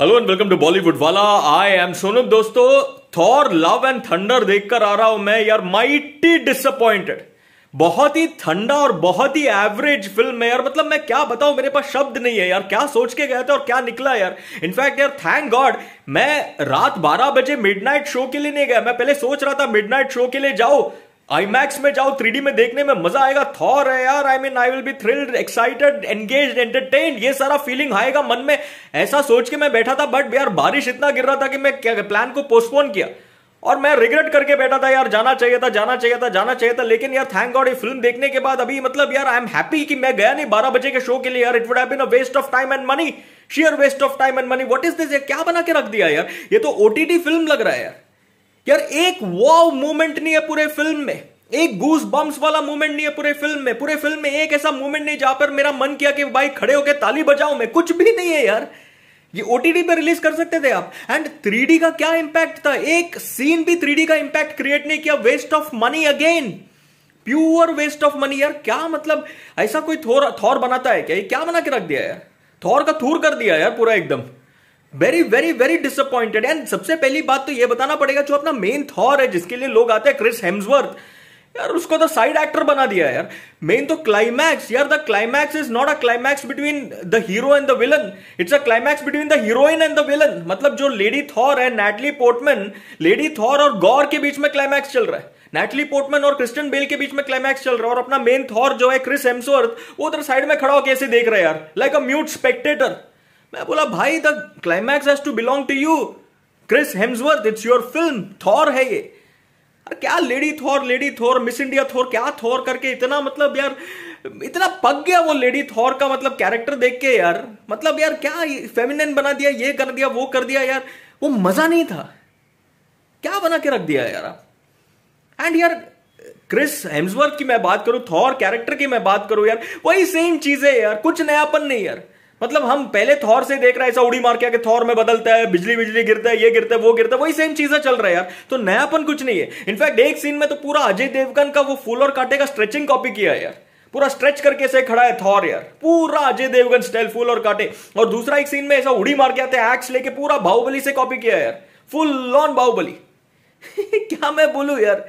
hello and welcome to Bollywood वाला I M Sonam दोस्तों Thor love and thunder देखकर आ रहा हूं मैं यार माइटी डिसअपॉइंटेड बहुत ही ठंडा और बहुत ही एवरेज फिल्म है यार मतलब मैं क्या बताऊं मेरे पास शब्द नहीं है यार क्या सोच के गया था और क्या निकला यार इनफैक्ट यार थैंक गॉड मैं रात 12 बजे मिडनाइट शो के लिए नहीं गया मैं पहले सोच रहा था मिडनाइट शो के लिए जाओ आईमैक्स में जाओ थ्री में देखने में मजा आएगा थॉर है यार I mean I will be thrilled excited engage entertain ये सारा फीलिंग आएगा मन में ऐसा सोच के मैं बैठा था बट यार बारिश इतना गिर रहा था कि मैं क्या प्लान को पोस्टपोन किया और मैं रिग्रेट करके बैठा था यार जाना चाहिए था जाना चाहिए था जाना चाहिए था लेकिन यार थैंक गॉड ये फिल्म देखने के बाद अभी मतलब यार आई एम हैप्पी कि मैं गया नहीं बारह बजे के शो के लिए यार it would have been a waste of time and money sheer waste of time and money what is this क्या बना के रख दिया यार ये तो ओटीटी फिल्म लग रहा है यार यार एक वाव मोमेंट नहीं है पूरे फिल्म में एक गूस बम्स वाला मोमेंट नहीं है पूरे फिल्म में पूरे फिल्म में एक ऐसा मोमेंट नहीं जहां पर मेरा मन किया कि भाई खड़े होकर ताली बजाओ मैं कुछ भी नहीं है यार ये ओटीडी पे रिलीज कर सकते थे आप एंड थ्री का क्या इंपैक्ट था एक सीन भी थ्री का इंपैक्ट क्रिएट नहीं किया waste of money again pure waste of money यार क्या मतलब ऐसा कोई थोर थौर बनाता है क्या ये क्या बना के रख दिया यार थौर का थूर कर दिया यार पूरा एकदम very very very disappointed and सबसे पहली बात तो यह बताना पड़ेगा जो अपना मेन थॉर है जिसके लिए लोग आते हैं क्रिस हेम्सवर्थ यार उसको तो साइड एक्टर बना दिया यार मेन तो क्लाइमैक्स यार the climax is not a climax between the hero and the villain it's a climax between the heroine and the villain मतलब जो लेडी थॉर है नेटली पोर्टमैन लेडी थॉर और Gorr के बीच में क्लाइमैक्स चल रहा है नेटली पोर्टमैन और क्रिस्टन बेल के बीच में क्लाइमैक्स चल रहा है और अपना मेन थॉर जो है क्रिस हेम्सवर्थ वो उधर साइड में खड़ा होकर ऐसे देख रहा है यार लाइक अ म्यूट स्पेक्टेटर मैं बोला भाई the climax has to belong to you Chris Hemsworth it's your film Thor है ये अरे क्या lady Thor lady Thor miss India Thor क्या थॉर करके इतना मतलब यार इतना पक गया वो लेडी थॉर का मतलब कैरेक्टर देख के यार मतलब यार क्या फेमिनिन बना दिया ये कर दिया वो कर दिया यार वो मजा नहीं था क्या बना के रख दिया यार आप एंड यार क्रिस हेम्सवर्थ की मैं बात करूं थॉर कैरेक्टर की मैं बात करूं यार वही सेम चीज है यार कुछ नयापन नहीं यार मतलब हम पहले थॉर से देख रहे हैं ऐसा उड़ी मार के आके थॉर में बदलता है बिजली बिजली गिरता है ये गिरता है वो गिरता है वही सेम चीजें चल रहा है यार तो नयापन कुछ नहीं है इनफैक्ट एक सीन में तो पूरा अजय देवगन का वो फूल और कांटे का स्ट्रेचिंग कॉपी किया है यार पूरा स्ट्रेच करके से खड़ा है थॉर यार पूरा अजय देवगन स्टाइल फूल और काटे और दूसरा एक सीन में ऐसा उड़ी मार के आते हैं एक्स लेके पूरा बाहुबली से कॉपी किया यार फुल लॉन बाहुबली क्या मैं बोलू यार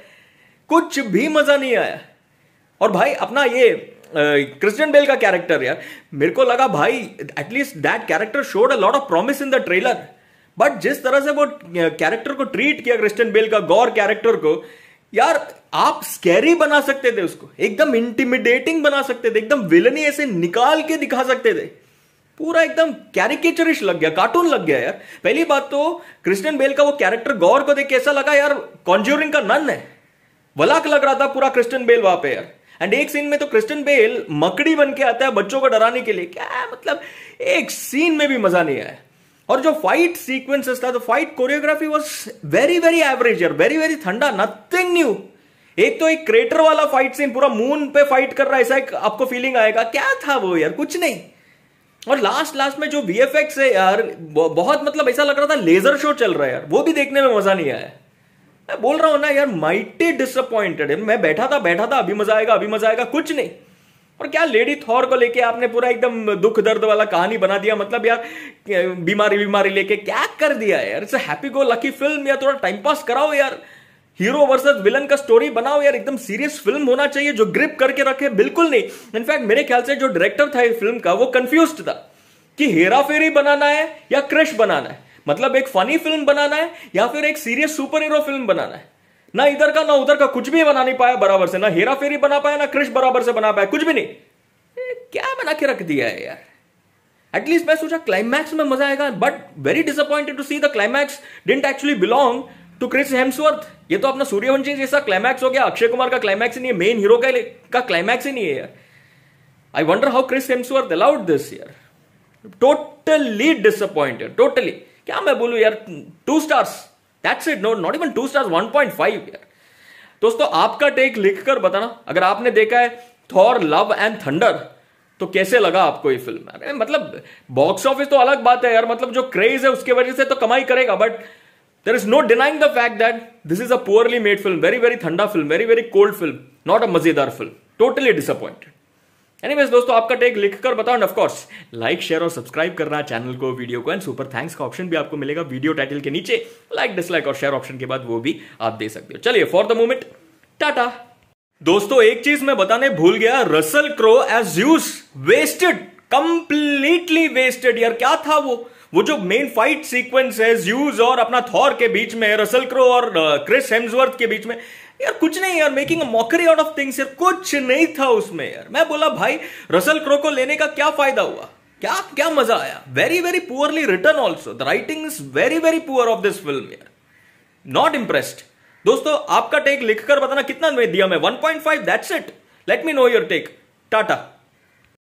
कुछ भी मजा नहीं आया और भाई अपना ये क्रिस्टियन बेल का कैरेक्टर यार मेरे को लगा भाई at least that character showed a lot of promise in the trailer but जिस तरह से वो कैरेक्टर को ट्रीट किया क्रिस्टियन बेल का गौर कैरेक्टर को यार आप स्कैरी बना सकते थे उसको एकदम इंटिमिडेटिंग बना सकते थे एकदम विलनी ऐसे निकाल के दिखा सकते थे पूरा एकदम कैरिकेचरिश लग गया कार्टून लग गया यार पहली बात तो क्रिस्टियन बेल का वो कैरेक्टर गौर को देख कैसा लगा यार कॉन्ज्यूरिंग का नन है वलाक लग रहा था पूरा क्रिस्टियन बेल वहां पे यार एंड एक सीन में तो क्रिस्टन बेल मकड़ी बन के आता है बच्चों को डराने के लिए क्या मतलब एक सीन में भी मजा नहीं आया और जो फाइट सीक्वेंसेस था तो fight choreography was very very average और वेरी वेरी ठंडा नथिंग न्यू एक तो एक क्रेटर वाला फाइट सीन पूरा मून पे फाइट कर रहा है ऐसा एक आपको फीलिंग आएगा क्या था वो यार कुछ नहीं और लास्ट लास्ट में जो वी है यार बहुत मतलब ऐसा लग रहा था लेजर शो चल रहा है यार वो भी देखने में मजा नहीं आया मैं बोल रहा हूं ना यार माइटी डिसअपॉइंटेड है मैं बैठा था बैठा था अभी मजा आएगा अभी मजा आएगा कुछ नहीं और क्या लेडी थॉर को लेके आपने पूरा एकदम दुख दर्द वाला कहानी बना दिया मतलब यार बीमारी बीमारी लेके क्या कर दिया यार it's happy go lucky film या थोड़ा टाइम पास कराओ यार हीरो वर्सेस विलन का स्टोरी बनाओ यार एकदम सीरियस फिल्म होना चाहिए जो ग्रिप करके रखे बिल्कुल नहीं इनफैक्ट मेरे ख्याल से जो डायरेक्टर था इस फिल्म का वो कंफ्यूज था कि हेरा फेरी बनाना है या क्रश बनाना है मतलब एक फनी फिल्म बनाना है या फिर एक सीरियस सुपर हीरो फिल्म बनाना है ना इधर का ना उधर का कुछ भी बना नहीं पाया बराबर से ना हेरा फेरी बना पाया ना क्रिश बराबर से बना पाया कुछ भी नहीं क्या बना के रख दिया है यार एटलीस्ट मैं सोचा क्लाइमैक्स में मजा आएगा but very disappointed to see the climax didn't actually belong to Chris Hemsworth ये तो अपना सूर्यवंशी जैसा क्लाइमैक्स हो गया अक्षय कुमार का क्लाइमैक्स ही नहीं है मेन हीरो का, का क्लाइमैक्स ही नहीं है यार I wonder how Chris Hemsworth allowed this year totally disappointed totally क्या मैं बोलू यार two stars that's it no not even two stars one point five यार दोस्तों आपका टेक लिखकर बताना अगर आपने देखा है थॉर लव एंड थंडर तो कैसे लगा आपको ये फिल्म अरे मतलब बॉक्स ऑफिस तो अलग बात है यार मतलब जो क्रेज है उसके वजह से तो कमाई करेगा but there is no denying the fact that this is a poorly made film very very ठंडा film very very cold film not a मजेदार फिल्म टोटली डिसअपॉइंटेड एनीवेज दोस्तों आपका टेक लिखकर बताओ एंड कोर्स लाइक शेयर और subscribe करना channel को video को एंड सुपर थैंक्स का ऑप्शन भी आपको मिलेगा वीडियो टाइटल के नीचे लाइक डिसलाइक और शेयर ऑप्शन के बाद वो भी आप दे सकते हो चलिए फॉर द मोमेंट टाटा दोस्तों एक चीज मैं बताने भूल गया Russell Crowe as Zeus wasted completely wasted यार क्या था वो वो जो मेन फाइट सीक्वेंस है ज्यूज और अपना थॉर के बीच में रसल क्रो और क्रिस uh, हेम्सवर्थ के बीच में यार कुछ नहीं यार making a mockery out of things यार कुछ नहीं था उसमें यार मैं बोला भाई रसल क्रो को लेने का क्या फायदा हुआ क्या क्या मजा आया very very poorly written also the writing is very very poor of this film यार नॉट इंप्रेस्ड दोस्तों आपका टेक लिखकर बताना कितना दिया मैं 1.5 that's it let me know your take Tata